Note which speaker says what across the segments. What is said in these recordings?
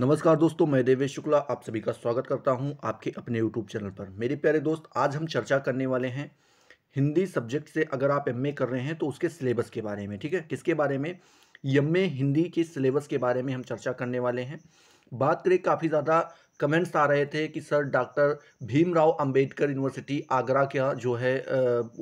Speaker 1: नमस्कार दोस्तों मैं देवेश शुक्ला आप सभी का स्वागत करता हूं आपके अपने यूट्यूब चैनल पर मेरे प्यारे दोस्त आज हम चर्चा करने वाले हैं हिंदी सब्जेक्ट से अगर आप एम कर रहे हैं तो उसके सिलेबस के बारे में ठीक है किसके बारे में एम हिंदी के सिलेबस के बारे में हम चर्चा करने वाले हैं बात करें काफ़ी ज़्यादा कमेंट्स आ रहे थे कि sir doctor Bhimrao Ambedkar university Agra का जो है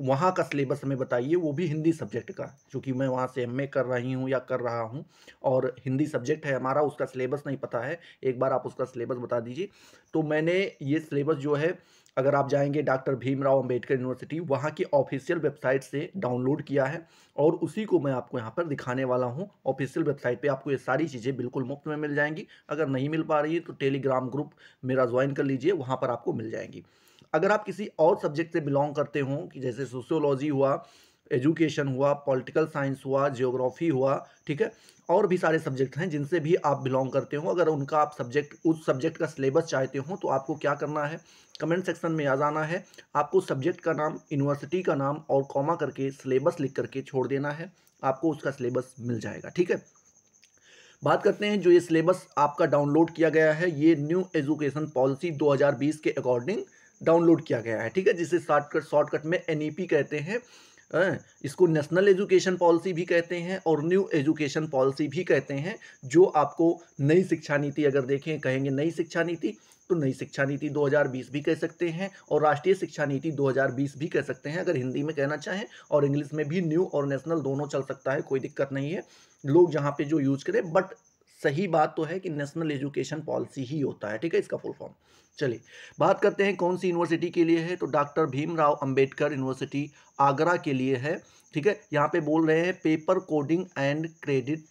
Speaker 1: वहाँ का सिलेबस हमें बताइए वो भी हिंदी सब्जेक्ट का क्योंकि मैं वहाँ से एम कर रही हूँ या कर रहा हूँ और हिंदी सब्जेक्ट है हमारा उसका सिलेबस नहीं पता है एक बार आप उसका सिलेबस बता दीजिए तो मैंने ये सिलेबस जो है अगर आप जाएंगे डॉक्टर भीमराव अंबेडकर यूनिवर्सिटी वहाँ की ऑफिशियल वेबसाइट से डाउनलोड किया है और उसी को मैं आपको यहाँ पर दिखाने वाला हूँ ऑफिशियल वेबसाइट पे आपको ये सारी चीज़ें बिल्कुल मुफ्त में मिल जाएंगी अगर नहीं मिल पा रही है तो टेलीग्राम ग्रुप मेरा ज्वाइन कर लीजिए वहाँ पर आपको मिल जाएंगी अगर आप किसी और सब्जेक्ट से बिलोंग करते हों कि जैसे सोशियोलॉजी हुआ एजुकेशन हुआ पॉलिटिकल साइंस हुआ जियोग्राफी हुआ ठीक है और भी सारे सब्जेक्ट हैं जिनसे भी आप बिलोंग करते हो अगर उनका आप सब्जेक्ट उस सब्जेक्ट का सिलेबस चाहते हो तो आपको क्या करना है कमेंट सेक्शन में याद आना है आपको सब्जेक्ट का नाम यूनिवर्सिटी का नाम और कॉमा करके सिलेबस लिख करके छोड़ देना है आपको उसका सिलेबस मिल जाएगा ठीक है बात करते हैं जो ये सिलेबस आपका डाउनलोड किया गया है ये न्यू एजुकेशन पॉलिसी 2020 के अकॉर्डिंग डाउनलोड किया गया है ठीक है जिसे शॉर्टकट शॉर्टकट में एन e कहते हैं इसको नेशनल एजुकेशन पॉलिसी भी कहते हैं और न्यू एजुकेशन पॉलिसी भी कहते हैं जो आपको नई शिक्षा नीति अगर देखें कहेंगे नई शिक्षा नीति तो नई शिक्षा नीति 2020 भी कह सकते हैं और राष्ट्रीय शिक्षा नीति 2020 भी कह सकते हैं अगर हिंदी में कहना चाहें और इंग्लिश में भी न्यू और नेशनल दोनों चल सकता है कोई दिक्कत नहीं है लोग जहाँ पे जो यूज करें बट सही बात तो है कि नेशनल एजुकेशन पॉलिसी ही होता है ठीक है इसका फुल फॉर्म चलिए बात करते हैं कौन सी यूनिवर्सिटी के लिए है तो डॉक्टर भीमराव अंबेडकर यूनिवर्सिटी आगरा के लिए है ठीक है यहाँ पे बोल रहे हैं paper coding and credit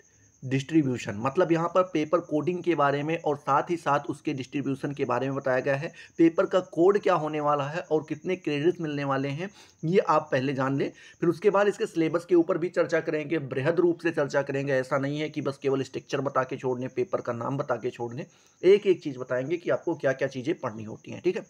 Speaker 1: distribution मतलब यहाँ पर पेपर कोडिंग के बारे में और साथ ही साथ उसके डिस्ट्रीब्यूशन के बारे में बताया गया है पेपर का कोड क्या होने वाला है और कितने क्रेडिट्स मिलने वाले हैं ये आप पहले जान लें फिर उसके बाद इसके सिलेबस के ऊपर भी चर्चा करेंगे बृहद रूप से चर्चा करेंगे ऐसा नहीं है कि बस केवल स्ट्रक्चर बता के छोड़ लें पेपर का नाम बता के छोड़ लें एक एक चीज़ बताएंगे कि आपको क्या क्या चीज़ें पढ़नी होती हैं ठीक है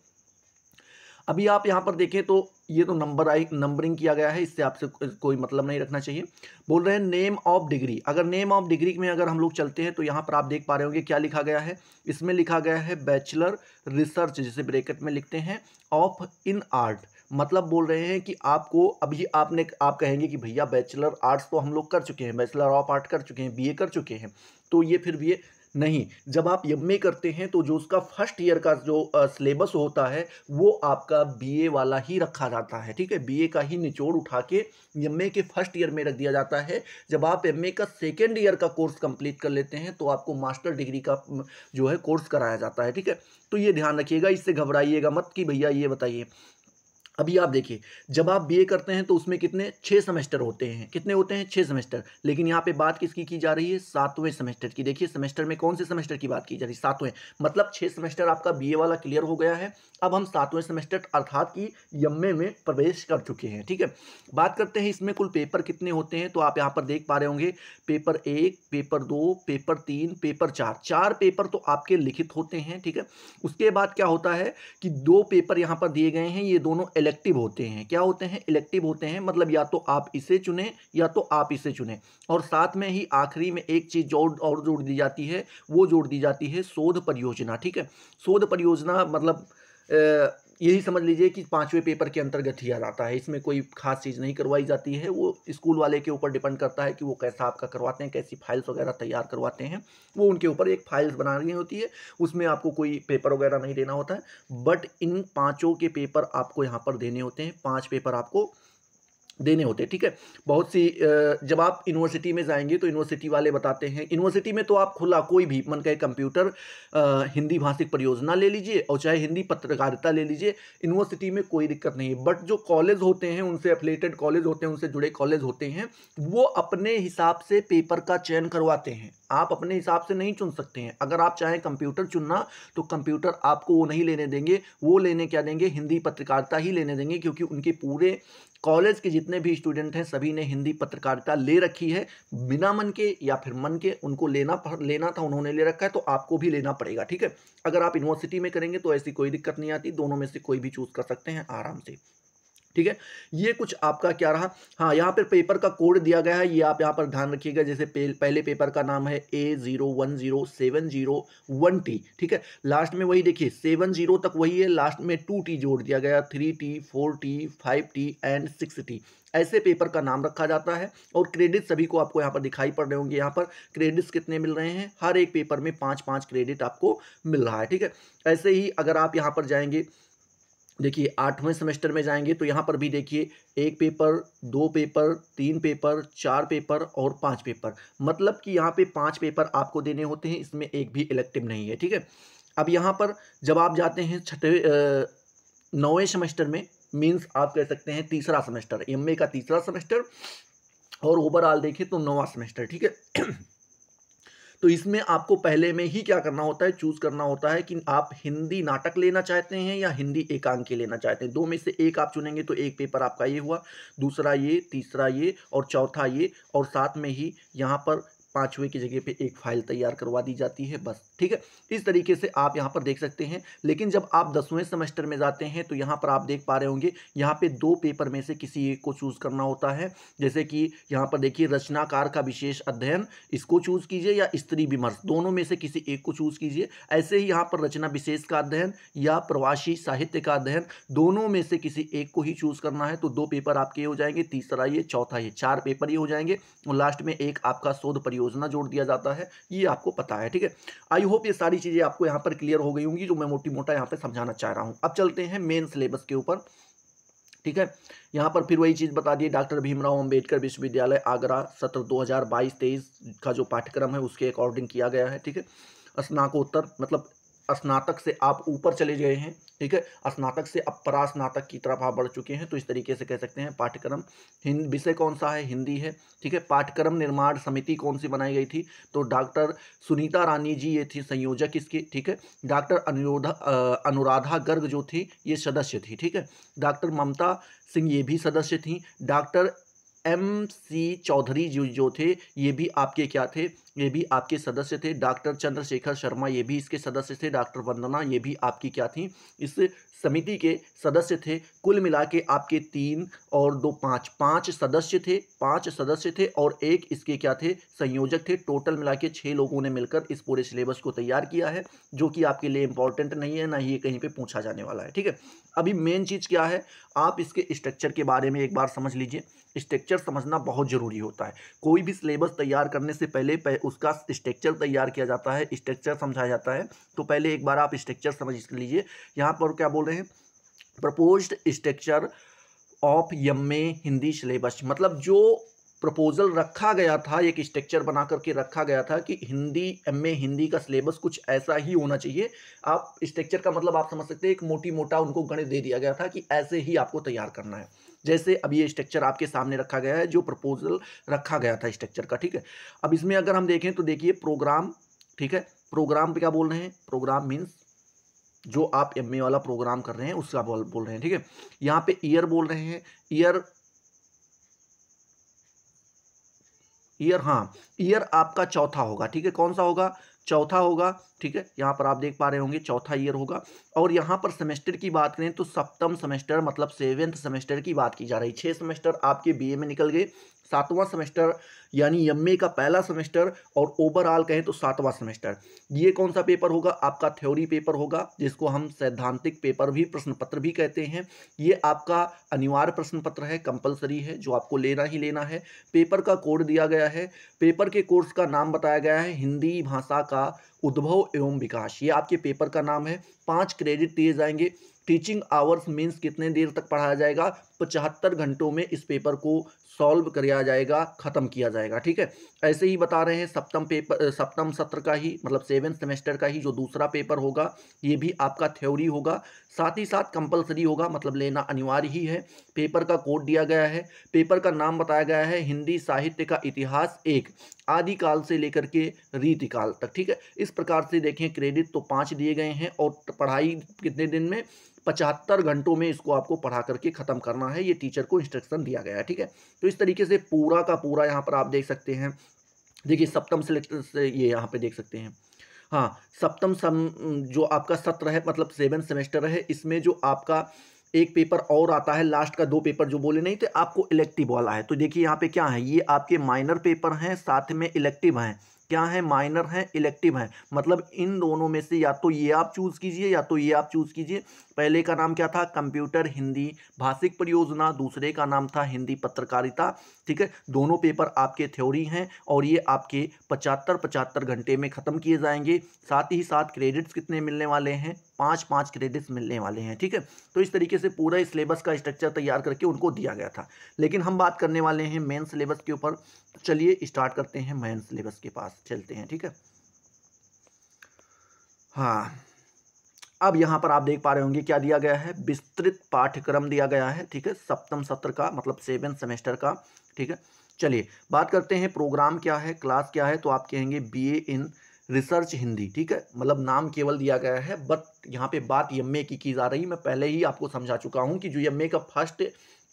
Speaker 1: अभी आप यहाँ पर देखें तो ये तो नंबर आई नंबरिंग किया गया है इससे आपसे कोई मतलब नहीं रखना चाहिए बोल रहे हैं नेम ऑफ डिग्री अगर नेम ऑफ डिग्री में अगर हम लोग चलते हैं तो यहाँ पर आप देख पा रहे होंगे क्या लिखा गया है इसमें लिखा गया है बैचलर रिसर्च जिसे ब्रेकेट में लिखते हैं ऑफ इन आर्ट मतलब बोल रहे हैं कि आपको अभी आपने आप कहेंगे कि भैया बैचलर आर्ट्स तो हम लोग कर चुके हैं बैचलर ऑफ आर्ट कर चुके हैं बीए कर चुके हैं तो ये फिर भी नहीं जब आप एम करते हैं तो जो उसका फर्स्ट ईयर का जो सिलेबस होता है वो आपका बीए वाला ही रखा जाता है ठीक है बीए का ही निचोड़ उठा के एम के फर्स्ट ईयर में रख दिया जाता है जब आप एम का सेकेंड ईयर का कोर्स कंप्लीट कर लेते हैं तो आपको मास्टर डिग्री का जो है कोर्स कराया जाता है ठीक है तो ये ध्यान रखिएगा इससे घबराइएगा मत कि भैया ये बताइए अभी आप देखिए जब आप बीए करते हैं तो उसमें कितने छः सेमेस्टर होते हैं कितने होते हैं छः सेमेस्टर लेकिन यहाँ पे बात किसकी की जा रही है सातवें सेमेस्टर की देखिए सेमेस्टर में कौन से सेमेस्टर की बात की जा रही है सातवें मतलब छः सेमेस्टर आपका बीए वाला क्लियर हो गया है अब हम सातवें सेमेस्टर अर्थात कि यम्मे में प्रवेश कर चुके हैं ठीक है बात करते हैं इसमें कुल पेपर कितने होते हैं तो आप यहाँ पर देख पा रहे होंगे पेपर एक पेपर दो पेपर तीन पेपर चार चार पेपर तो आपके लिखित होते हैं ठीक है उसके बाद क्या होता है कि दो पेपर यहाँ पर दिए गए हैं ये दोनों इलेक्टिव होते हैं क्या होते हैं इलेक्टिव होते हैं मतलब या तो आप इसे चुने या तो आप इसे चुने और साथ में ही आखिरी में एक चीज़ जोड़ और जोड़ दी जाती है वो जोड़ दी जाती है शोध परियोजना ठीक है शोध परियोजना मतलब यही समझ लीजिए कि पाँचवें पेपर के अंतर्गत ही आ जाता है इसमें कोई खास चीज़ नहीं करवाई जाती है वो स्कूल वाले के ऊपर डिपेंड करता है कि वो कैसा आपका करवाते हैं कैसी फाइल्स वगैरह तैयार करवाते हैं वो उनके ऊपर एक फाइल्स बनानी होती है उसमें आपको कोई पेपर वगैरह नहीं देना होता है बट इन पाँचों के पेपर आपको यहाँ पर देने होते हैं पाँच पेपर आपको देने होते ठीक है बहुत सी जब आप यूनिवर्सिटी में जाएंगे तो यूनिवर्सिटी वाले बताते हैं यूनिवर्सिटी में तो आप खुला कोई भी मन कहे कंप्यूटर हिंदी भाषिक परियोजना ले लीजिए और चाहे हिंदी पत्रकारिता ले लीजिए यूनिवर्सिटी में कोई दिक्कत नहीं है बट जो कॉलेज होते हैं उनसे अफिलेटेड कॉलेज होते हैं उनसे जुड़े कॉलेज होते हैं वो अपने हिसाब से पेपर का चयन करवाते हैं आप अपने हिसाब से नहीं चुन सकते हैं अगर आप चाहें कंप्यूटर चुनना तो कंप्यूटर आपको वो नहीं लेने देंगे वो लेने क्या देंगे हिंदी पत्रकारिता ही लेने देंगे क्योंकि उनके पूरे कॉलेज के जितने भी स्टूडेंट हैं सभी ने हिंदी पत्रकारिता ले रखी है बिना मन के या फिर मन के उनको लेना लेना था उन्होंने ले रखा है तो आपको भी लेना पड़ेगा ठीक है अगर आप यूनिवर्सिटी में करेंगे तो ऐसी कोई दिक्कत नहीं आती दोनों में से कोई भी चूज़ कर सकते हैं आराम से ठीक है ये कुछ आपका क्या रहा हाँ यहाँ पर पेपर का कोड दिया गया है ये आप यहाँ पर ध्यान रखिएगा जैसे पहले पेपर का नाम है A zero one zero seven zero one T ठीक है लास्ट में वही देखिए सेवन जीरो तक वही है लास्ट में टू टी जोड़ दिया गया three T four T five T and six T ऐसे पेपर का नाम रखा जाता है और क्रेडिट सभी को आपको यहाँ पर दिखाई पड़ रहे होंगे यहाँ पर क्रेडिट्स कितने मिल रहे हैं हर एक पेपर में पाँच पाँच क्रेडिट आपको मिल रहा है ठीक है ऐसे ही अगर आप यहाँ पर जाएंगे देखिए आठवें सेमेस्टर में जाएंगे तो यहाँ पर भी देखिए एक पेपर दो पेपर तीन पेपर चार पेपर और पांच पेपर मतलब कि यहाँ पे पांच पेपर आपको देने होते हैं इसमें एक भी इलेक्टिव नहीं है ठीक है अब यहाँ पर जब आप जाते हैं छठे नौवें सेमेस्टर में मीन्स आप कह सकते हैं तीसरा सेमेस्टर एम का तीसरा सेमेस्टर और ओवरऑल देखें तो नौवा सेमेस्टर ठीक है तो इसमें आपको पहले में ही क्या करना होता है चूज़ करना होता है कि आप हिंदी नाटक लेना चाहते हैं या हिंदी एकांकी लेना चाहते हैं दो में से एक आप चुनेंगे तो एक पेपर आपका ये हुआ दूसरा ये तीसरा ये और चौथा ये और साथ में ही यहाँ पर पांचवें की जगह पे एक फाइल तैयार करवा दी जाती है बस ठीक है इस तरीके से आप यहाँ पर देख सकते हैं लेकिन जब आप दसवें सेमेस्टर में जाते हैं तो यहाँ पर आप देख पा रहे होंगे यहाँ पे दो पेपर में से किसी एक को चूज़ करना होता है जैसे कि यहाँ पर देखिए रचनाकार का विशेष अध्ययन इसको चूज़ कीजिए या स्त्री विमर्श दोनों में से किसी एक को चूज़ कीजिए ऐसे ही यहाँ पर रचना विशेष का अध्ययन या प्रवासी साहित्य का अध्ययन दोनों में से किसी एक को ही चूज़ करना है तो दो पेपर आपके हो जाएंगे तीसरा ये चौथा ये चार पेपर ये हो जाएंगे और लास्ट में एक आपका शोध परियोजना योजना जोड़ दिया जाता है ये आपको पता है ठीक है आई होप ये सारी चीज़ें आपको यहाँ पर क्लियर हो गई होंगी जो मैं मोटी मोटा यहाँ पर समझाना चाह रहा हूँ अब चलते हैं मेन सिलेबस के ऊपर ठीक है यहाँ पर फिर वही चीज़ बता दिए डॉक्टर भीमराव अंबेडकर विश्वविद्यालय आगरा सत्र 2022-23 का जो पाठ्यक्रम है उसके अकॉर्डिंग किया गया है ठीक है स्नाकोत्तर मतलब स्नातक से आप ऊपर चले गए हैं ठीक है स्नातक से अब परास्नातक की तरफ आप बढ़ चुके हैं तो इस तरीके से कह सकते हैं पाठ्यक्रम हिंद विषय कौन सा है हिंदी है ठीक है पाठ्यक्रम निर्माण समिति कौन सी बनाई गई थी तो डॉक्टर सुनीता रानी जी ये थी संयोजक इसके ठीक है डॉक्टर अनुरोधा अनुराधा गर्ग जो थी ये सदस्य थी ठीक है डॉक्टर ममता सिंह ये भी सदस्य थी डॉक्टर एम सी चौधरी जो जो थे ये भी आपके क्या थे ये भी आपके सदस्य थे डॉक्टर चंद्रशेखर शर्मा ये भी इसके सदस्य थे डॉक्टर वंदना ये भी आपकी क्या थी इस समिति के सदस्य थे कुल मिला के आपके तीन और दो पाँच पाँच सदस्य थे पाँच सदस्य थे और एक इसके क्या थे संयोजक थे टोटल मिला के छः लोगों ने मिलकर इस पूरे सिलेबस को तैयार किया है जो कि आपके लिए इंपॉर्टेंट नहीं है ना ही ये कहीं पर पूछा जाने वाला है ठीक है अभी मेन चीज़ क्या है आप इसके स्ट्रक्चर के बारे में एक बार समझ लीजिए स्ट्रक्चर समझना बहुत ज़रूरी होता है कोई भी सिलेबस तैयार करने से पहले उसका स्ट्रक्चर तैयार किया जाता है स्ट्रक्चर समझाया जाता है तो पहले एक बार आप स्ट्रक्चर समझ लीजिए यहाँ पर क्या बोल रहे हैं proposed structure of M A Hindi syllabus मतलब जो प्रपोजल रखा गया था एक स्ट्रक्चर बना करके रखा गया था कि हिंदी एम ए हिंदी का सिलेबस कुछ ऐसा ही होना चाहिए आप स्ट्रक्चर का मतलब आप समझ सकते हैं एक मोटी मोटा उनको गणित दे दिया गया था कि ऐसे ही आपको तैयार करना है जैसे अब ये स्ट्रक्चर आपके सामने रखा गया है जो प्रपोजल रखा गया था स्ट्रक्चर का ठीक है अब इसमें अगर हम देखें तो देखिए प्रोग्राम ठीक है प्रोग्राम पर क्या बोल रहे हैं प्रोग्राम मीन्स जो आप एम वाला प्रोग्राम कर रहे हैं उसका बोल बोल रहे हैं ठीक है यहाँ पे ईयर बोल रहे हैं ईयर ईयर हाँ ईयर आपका चौथा होगा ठीक है कौन सा होगा चौथा होगा ठीक है यहाँ पर आप देख पा रहे होंगे चौथा ईयर होगा और यहाँ पर सेमेस्टर की बात करें तो सप्तम सेमेस्टर मतलब सेवेंथ सेमेस्टर की बात की जा रही छः सेमेस्टर आपके बीए में निकल गए सातवां सेमेस्टर यानी एम का पहला सेमेस्टर और ओवरऑल कहें तो सातवां सेमेस्टर ये कौन सा पेपर होगा आपका थ्योरी पेपर होगा जिसको हम सैद्धांतिक पेपर भी प्रश्न पत्र भी कहते हैं ये आपका अनिवार्य प्रश्न पत्र है कंपलसरी है जो आपको लेना ही लेना है पेपर का कोड दिया गया है पेपर के कोर्स का नाम बताया गया है हिंदी भाषा का उद्भव एवं विकास ये आपके पेपर का नाम है पाँच क्रेडिट दिए जाएंगे टीचिंग आवर्स मीन्स कितने देर तक पढ़ाया जाएगा पचहत्तर घंटों में इस पेपर को सॉल्व कराया जाएगा ख़त्म किया जाएगा ठीक है ऐसे ही बता रहे हैं सप्तम पेपर सप्तम सत्र का ही मतलब सेवन सेमेस्टर का ही जो दूसरा पेपर होगा ये भी आपका थ्योरी होगा साथ ही साथ कंपलसरी होगा मतलब लेना अनिवार्य ही है पेपर का कोड दिया गया है पेपर का नाम बताया गया है हिंदी साहित्य का इतिहास एक आदिकाल से लेकर के रीतिकाल तक ठीक है इस प्रकार से देखें क्रेडिट तो पाँच दिए गए हैं और पढ़ाई कितने दिन में पचहत्तर घंटों में इसको आपको पढ़ा करके ख़त्म करना है ये टीचर को इंस्ट्रक्शन दिया गया है ठीक है तो इस तरीके से पूरा का पूरा यहाँ पर आप देख सकते हैं देखिए सप्तम सिलेक्टर से ये यहाँ पे देख सकते हैं हाँ सप्तम सम जो आपका सत्र है मतलब सेवन सेमेस्टर है इसमें जो आपका एक पेपर और आता है लास्ट का दो पेपर जो बोले नहीं थे तो आपको इलेक्टिव वाला है तो देखिए यहाँ पे क्या है ये आपके माइनर पेपर हैं साथ में इलेक्टिव हैं क्या है माइनर हैं इलेक्टिव हैं मतलब इन दोनों में से या तो ये आप चूज़ कीजिए या तो ये आप चूज़ कीजिए पहले का नाम क्या था कंप्यूटर हिंदी भाषिक परियोजना दूसरे का नाम था हिंदी पत्रकारिता ठीक है दोनों पेपर आपके थ्योरी हैं और ये आपके पचहत्तर पचहत्तर घंटे में ख़त्म किए जाएंगे साथ ही साथ क्रेडिट्स कितने मिलने वाले हैं पाँच पाँच क्रेडिट्स मिलने वाले हैं ठीक है तो इस तरीके से पूरा सिलेबस का स्ट्रक्चर तैयार करके उनको दिया गया था लेकिन हम बात करने वाले हैं मेन सिलेबस के ऊपर चलिए स्टार्ट करते हैं मेन सिलेबस के पास चलते हैं ठीक है हाँ अब यहाँ पर आप देख पा रहे होंगे क्या दिया गया है विस्तृत पाठ्यक्रम दिया गया है ठीक है सप्तम सत्र का मतलब सेवन सेमेस्टर का ठीक है चलिए बात करते हैं प्रोग्राम क्या है क्लास क्या है तो आप कहेंगे बी इन रिसर्च हिंदी ठीक है मतलब नाम केवल दिया गया है बट यहाँ पे बात एम की की जा रही मैं पहले ही आपको समझा चुका हूँ कि जो एम का फर्स्ट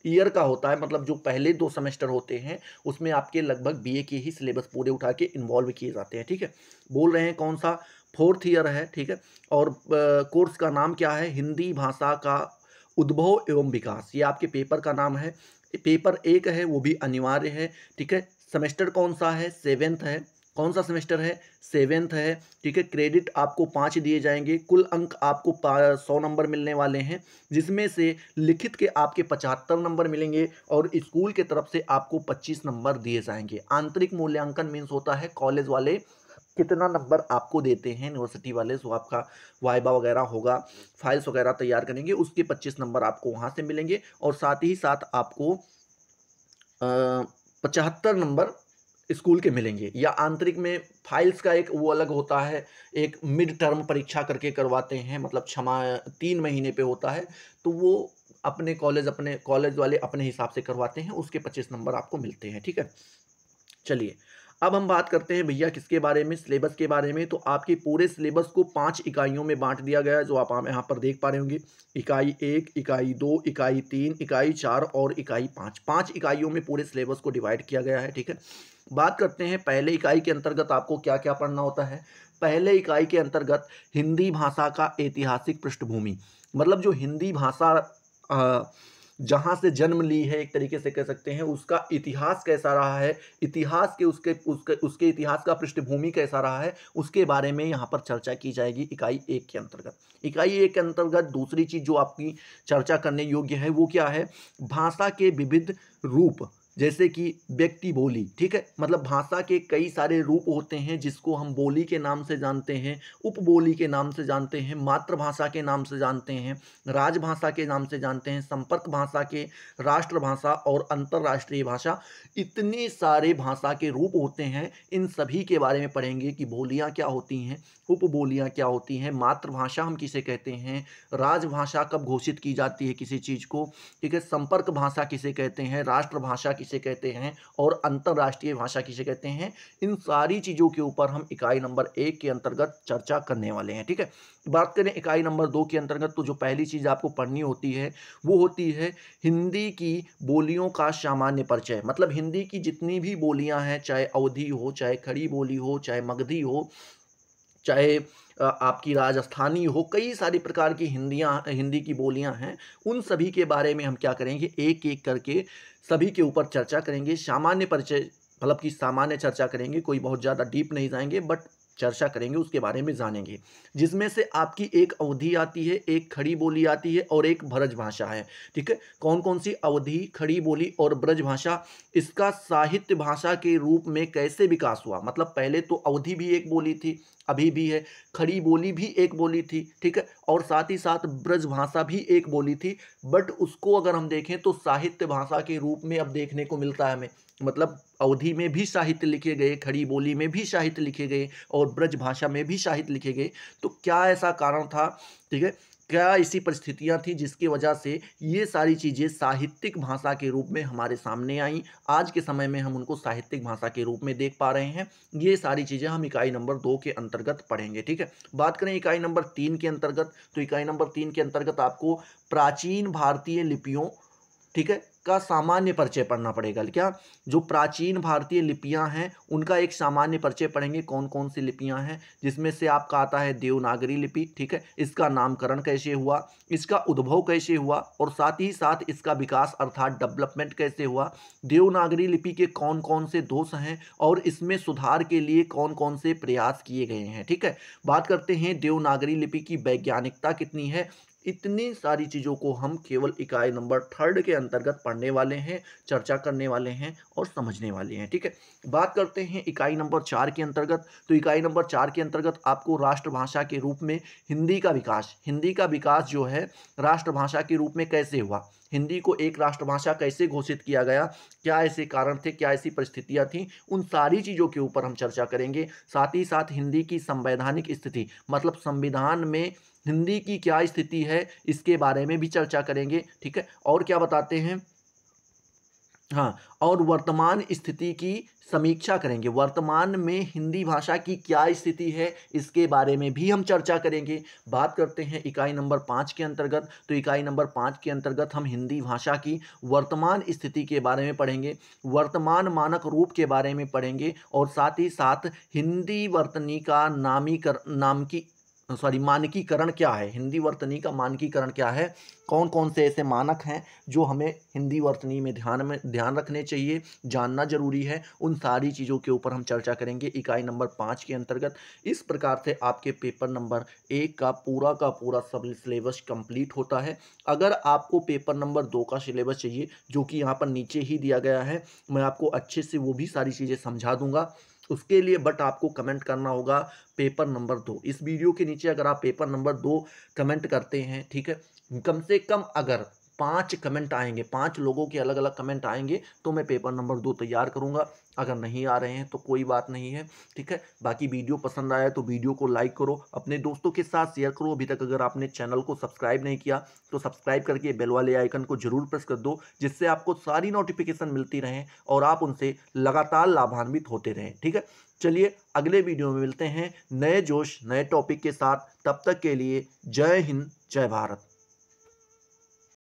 Speaker 1: ईयर का होता है मतलब जो पहले दो सेमेस्टर होते हैं उसमें आपके लगभग बीए के ही सिलेबस पूरे उठा के इन्वॉल्व किए जाते हैं ठीक है बोल रहे हैं कौन सा फोर्थ ईयर है ठीक है और आ, कोर्स का नाम क्या है हिंदी भाषा का उद्भव एवं विकास ये आपके पेपर का नाम है पेपर एक है वो भी अनिवार्य है ठीक है सेमेस्टर कौन सा है सेवेंथ है कौन सा सेमेस्टर है सेवेंथ है ठीक है क्रेडिट आपको पाँच दिए जाएंगे कुल अंक आपको सौ नंबर मिलने वाले हैं जिसमें से लिखित के आपके पचहत्तर नंबर मिलेंगे और स्कूल के तरफ से आपको पच्चीस नंबर दिए जाएंगे आंतरिक मूल्यांकन मीन्स होता है कॉलेज वाले कितना नंबर आपको देते हैं यूनिवर्सिटी वाले सो आपका वाइबा वगैरह होगा फाइल्स वगैरह तैयार करेंगे उसके पच्चीस नंबर आपको वहाँ से मिलेंगे और साथ ही साथ आपको पचहत्तर नंबर स्कूल के मिलेंगे या आंतरिक में फाइल्स का एक वो अलग होता है एक मिड टर्म परीक्षा करके करवाते हैं मतलब क्षमा तीन महीने पे होता है तो वो अपने कॉलेज अपने कॉलेज वाले अपने हिसाब से करवाते हैं उसके पच्चीस नंबर आपको मिलते हैं ठीक है चलिए अब हम बात करते हैं भैया किसके बारे में सिलेबस के बारे में तो आपके पूरे सिलेबस को पाँच इकाइयों में बांट दिया गया है जो आप यहाँ पर देख पा रहे होंगे इकाई एक इकाई दो इकाई तीन इकाई चार और इकाई पाँच पाँच इकाइयों में पूरे सिलेबस को डिवाइड किया गया है ठीक है बात करते हैं पहले इकाई के अंतर्गत आपको क्या क्या पढ़ना होता है पहले इकाई के अंतर्गत हिंदी भाषा का ऐतिहासिक पृष्ठभूमि मतलब जो हिंदी भाषा जहाँ से जन्म ली है एक तरीके से कह सकते हैं उसका इतिहास कैसा रहा है इतिहास के उसके उसके उसके इतिहास का पृष्ठभूमि कैसा रहा है उसके बारे में यहाँ पर चर्चा की जाएगी इकाई एक के अंतर्गत इकाई एक के अंतर्गत दूसरी चीज़ जो आपकी चर्चा करने योग्य है वो क्या है भाषा के विविध रूप जैसे कि व्यक्ति बोली ठीक है मतलब भाषा के कई सारे रूप होते हैं जिसको हम बोली के नाम से जानते हैं उपबोली के नाम से जानते हैं मातृभाषा के नाम से जानते हैं राजभाषा के नाम से जानते हैं संपर्क भाषा के राष्ट्रभाषा और अंतर्राष्ट्रीय भाषा इतने सारे भाषा के रूप होते हैं इन सभी के बारे में पढ़ेंगे कि बोलियाँ क्या होती हैं उप क्या होती हैं मातृभाषा हम किसे कहते हैं राजभाषा कब घोषित की जाती है किसी चीज़ को ठीक है संपर्क भाषा किसे कहते हैं राष्ट्रभाषा किसे कहते हैं और अंतर्राष्ट्रीय भाषा किसे कहते हैं इन सारी चीज़ों के ऊपर हम इकाई नंबर एक के अंतर्गत चर्चा करने वाले हैं ठीक है बात करें इकाई नंबर दो के अंतर्गत तो जो पहली चीज़ आपको पढ़नी होती है वो होती है हिंदी की बोलियों का सामान्य परिचय मतलब हिंदी की जितनी भी बोलियाँ हैं चाहे अवधि हो चाहे खड़ी बोली हो चाहे मगधी हो चाहे आपकी राजस्थानी हो कई सारी प्रकार की हिंदियाँ हिंदी की बोलियाँ हैं उन सभी के बारे में हम क्या करेंगे एक एक करके सभी के ऊपर चर्चा करेंगे सामान्य परिचय मतलब कि सामान्य चर्चा करेंगे कोई बहुत ज़्यादा डीप नहीं जाएंगे बट चर्चा करेंगे उसके बारे में जानेंगे जिसमें से आपकी एक अवधि आती है एक खड़ी बोली आती है और एक ब्रज भाषा है ठीक है कौन कौन सी अवधि खड़ी बोली और ब्रज भाषा इसका साहित्य भाषा के रूप में कैसे विकास हुआ मतलब पहले तो अवधि भी एक बोली थी अभी भी है खड़ी बोली भी एक बोली थी ठीक है और साथ ही साथ ब्रज भाषा भी एक बोली थी बट उसको अगर हम देखें तो साहित्य भाषा के रूप में अब देखने को मिलता है हमें मतलब अवधि में भी साहित्य लिखे गए खड़ी बोली में भी साहित्य लिखे गए और ब्रज भाषा में भी साहित्य लिखे गए तो क्या ऐसा कारण था ठीक है क्या ऐसी परिस्थितियां थी जिसकी वजह से ये सारी चीज़ें साहित्यिक भाषा के रूप में हमारे सामने आई आज के समय में हम उनको साहित्यिक भाषा के रूप में देख पा रहे हैं ये सारी चीज़ें हम इकाई नंबर दो के अंतर्गत पढ़ेंगे ठीक है बात करें इकाई नंबर तीन के अंतर्गत तो इकाई नंबर तीन के अंतर्गत आपको प्राचीन भारतीय लिपियों ठीक है का सामान्य परिचय पढ़ना पड़ेगा क्या जो प्राचीन भारतीय लिपियां हैं उनका एक सामान्य परिचय पढ़ेंगे कौन कौन सी लिपियां हैं जिसमें से आपका आता है देवनागरी लिपि ठीक है इसका नामकरण कैसे हुआ इसका उद्भव कैसे हुआ और साथ ही साथ इसका विकास अर्थात डेवलपमेंट कैसे हुआ देवनागरी लिपि के कौन कौन से दोष हैं और इसमें सुधार के लिए कौन कौन से प्रयास किए गए हैं ठीक है बात करते हैं देवनागरी लिपि की वैज्ञानिकता कितनी है इतनी सारी चीज़ों को हम केवल इकाई नंबर थर्ड के अंतर्गत पढ़ने वाले हैं चर्चा करने वाले हैं और समझने वाले हैं ठीक है बात करते हैं इकाई नंबर चार के अंतर्गत तो इकाई नंबर चार के अंतर्गत आपको राष्ट्रभाषा के रूप में हिंदी का विकास हिंदी का विकास जो है राष्ट्रभाषा के रूप में कैसे हुआ हिंदी को एक राष्ट्रभाषा कैसे घोषित किया गया क्या ऐसे कारण थे क्या ऐसी परिस्थितियाँ थीं उन सारी चीज़ों के ऊपर हम चर्चा करेंगे साथ ही साथ हिंदी की संवैधानिक स्थिति मतलब संविधान में हिंदी की क्या स्थिति है इसके बारे में भी चर्चा करेंगे ठीक है और क्या बताते हैं हाँ और वर्तमान स्थिति की समीक्षा करेंगे वर्तमान में हिंदी भाषा की क्या स्थिति है इसके बारे में भी हम चर्चा करेंगे बात करते हैं इकाई नंबर पाँच के अंतर्गत तो इकाई नंबर पाँच के अंतर्गत हम हिंदी भाषा की वर्तमान स्थिति के बारे में पढ़ेंगे वर्तमान मानक रूप के बारे में पढ़ेंगे और साथ ही साथ हिंदी वर्तनी का नामीकर नाम की सॉरी मानकीकरण क्या है हिंदी वर्तनी का मानकीकरण क्या है कौन कौन से ऐसे मानक हैं जो हमें हिंदी वर्तनी में ध्यान में ध्यान रखने चाहिए जानना जरूरी है उन सारी चीज़ों के ऊपर हम चर्चा करेंगे इकाई नंबर पाँच के अंतर्गत इस प्रकार से आपके पेपर नंबर एक का पूरा का पूरा सब सिलेबस कंप्लीट होता है अगर आपको पेपर नंबर दो का सिलेबस चाहिए जो कि यहाँ पर नीचे ही दिया गया है मैं आपको अच्छे से वो भी सारी चीज़ें समझा दूँगा उसके लिए बट आपको कमेंट करना होगा पेपर नंबर दो इस वीडियो के नीचे अगर आप पेपर नंबर दो कमेंट करते हैं ठीक है कम से कम अगर पाँच कमेंट आएंगे पाँच लोगों के अलग अलग कमेंट आएंगे तो मैं पेपर नंबर दो तैयार करूंगा अगर नहीं आ रहे हैं तो कोई बात नहीं है ठीक है बाकी वीडियो पसंद आया तो वीडियो को लाइक करो अपने दोस्तों के साथ शेयर करो अभी तक अगर आपने चैनल को सब्सक्राइब नहीं किया तो सब्सक्राइब करके बेल वाले आइकन को जरूर प्रेस कर दो जिससे आपको सारी नोटिफिकेशन मिलती रहें और आप उनसे लगातार लाभान्वित होते रहें ठीक है चलिए अगले वीडियो में मिलते हैं नए जोश नए टॉपिक के साथ तब तक के लिए जय हिंद जय भारत